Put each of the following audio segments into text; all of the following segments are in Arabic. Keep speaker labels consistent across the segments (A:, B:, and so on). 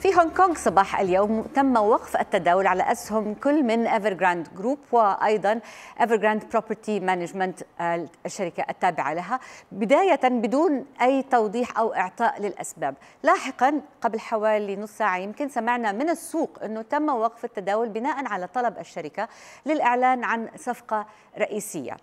A: في هونغ كونغ صباح اليوم تم وقف التداول على أسهم كل من جراند جروب وأيضا جراند بروبرتي مانجمنت الشركة التابعة لها بداية بدون أي توضيح أو إعطاء للأسباب لاحقا قبل حوالي نص ساعة يمكن سمعنا من السوق أنه تم وقف التداول بناء على طلب الشركة للإعلان عن صفقة رئيسية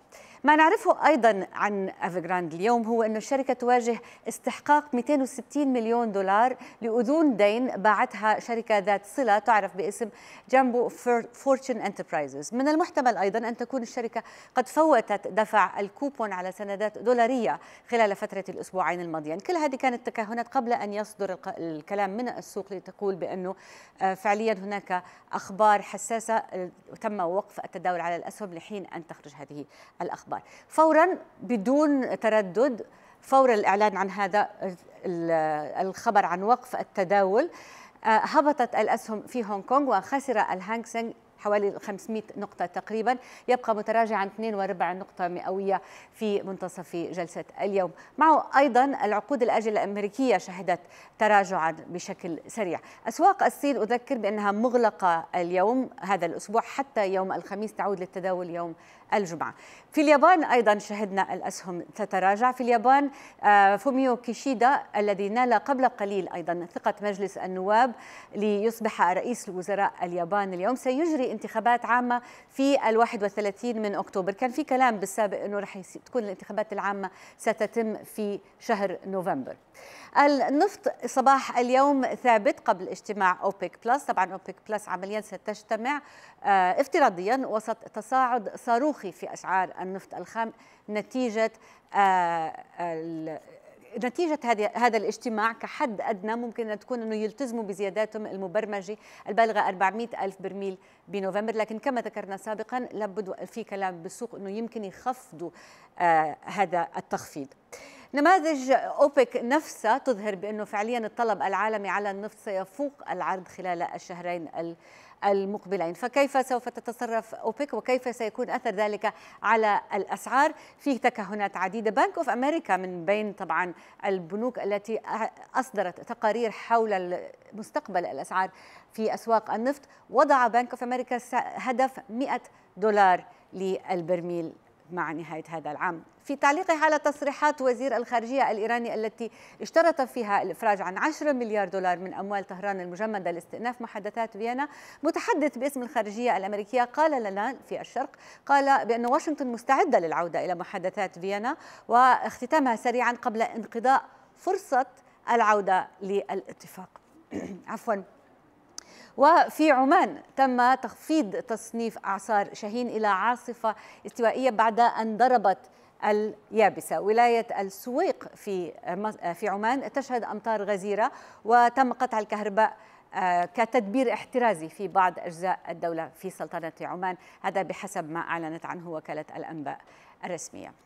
A: ما نعرفه ايضا عن افيجراند اليوم هو انه الشركه تواجه استحقاق 260 مليون دولار لاذون دين باعتها شركه ذات صله تعرف باسم جامبو فورتشن انتربرايزز من المحتمل ايضا ان تكون الشركه قد فوتت دفع الكوبون على سندات دولاريه خلال فتره الاسبوعين الماضيين كل هذه كانت تكهنات قبل ان يصدر الكلام من السوق لتقول بانه آه، فعليا هناك اخبار حساسه آه، تم وقف التداول على الاسهم لحين ان تخرج هذه الاخبار الخبر فورا بدون تردد فور الإعلان عن هذا الخبر عن وقف التداول آه، هبطت الأسهم في هونغ كونغ وخسر الهانغ سينغ حوالي 500 نقطة تقريبا يبقى متراجعا 2.4 نقطة مئوية في منتصف جلسة اليوم معه أيضا العقود الأجل الأمريكية شهدت تراجعا بشكل سريع أسواق الصين أذكر بأنها مغلقة اليوم هذا الأسبوع حتى يوم الخميس تعود للتداول يوم الجمعة في اليابان أيضا شهدنا الأسهم تتراجع في اليابان آه، فوميو كيشيدا الذي نال قبل قليل أيضا ثقة مجلس النواب ليصبح رئيس الوزراء اليابان اليوم سيجري لانتخابات انتخابات عامة في الواحد 31 من أكتوبر كان في كلام بالسابق أنه رح تكون الانتخابات العامة ستتم في شهر نوفمبر النفط صباح اليوم ثابت قبل اجتماع أوبيك بلس طبعا أوبيك بلس عمليا ستجتمع آه، افتراضيا وسط تصاعد صاروخي في أسعار النفط الخام نتيجة آه، نتيجة هذا الاجتماع كحد أدنى ممكن أن تكون أنه يلتزموا بزياداتهم المبرمجة البالغة 400 ألف برميل بنوفمبر لكن كما ذكرنا سابقا لابد في كلام بالسوق أنه يمكن يخفضوا آه هذا التخفيض نماذج أوبك نفسها تظهر بأنه فعليا الطلب العالمي على النفط سيفوق العرض خلال الشهرين المقبلين فكيف سوف تتصرف أوبك وكيف سيكون أثر ذلك على الأسعار فيه تكهنات عديدة بنك أوف أمريكا من بين طبعا البنوك التي أصدرت تقارير حول مستقبل الأسعار في أسواق النفط وضع بنك أوف أمريكا هدف 100 دولار للبرميل مع نهاية هذا العام في تعليقه على تصريحات وزير الخارجية الإيراني التي اشترط فيها الإفراج عن 10 مليار دولار من أموال طهران المجمدة لاستئناف محادثات فيينا متحدث باسم الخارجية الأمريكية قال لنا في الشرق قال بأن واشنطن مستعدة للعودة إلى محادثات فيينا واختتامها سريعا قبل انقضاء فرصة العودة للاتفاق عفواً وفي عمان تم تخفيض تصنيف أعصار شاهين إلى عاصفة استوائية بعد أن ضربت اليابسة ولاية السويق في في عمان تشهد أمطار غزيرة وتم قطع الكهرباء آه، كتدبير احترازي في بعض أجزاء الدولة في سلطنة عمان هذا بحسب ما أعلنت عنه وكالة الأنباء الرسمية